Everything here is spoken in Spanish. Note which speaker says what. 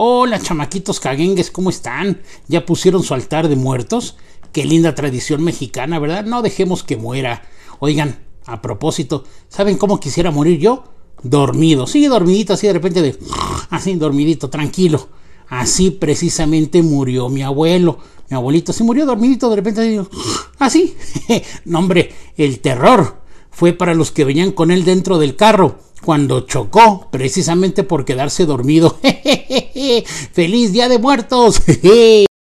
Speaker 1: Hola chamaquitos caguengues, ¿cómo están? ¿Ya pusieron su altar de muertos? Qué linda tradición mexicana, ¿verdad? No dejemos que muera. Oigan, a propósito, ¿saben cómo quisiera morir yo? Dormido, sí, dormidito, así de repente de... Así, dormidito, tranquilo. Así precisamente murió mi abuelo. Mi abuelito se murió dormidito, de repente digo, así. no, hombre, el terror fue para los que venían con él dentro del carro cuando chocó, precisamente por quedarse dormido. ¡Feliz Día de Muertos!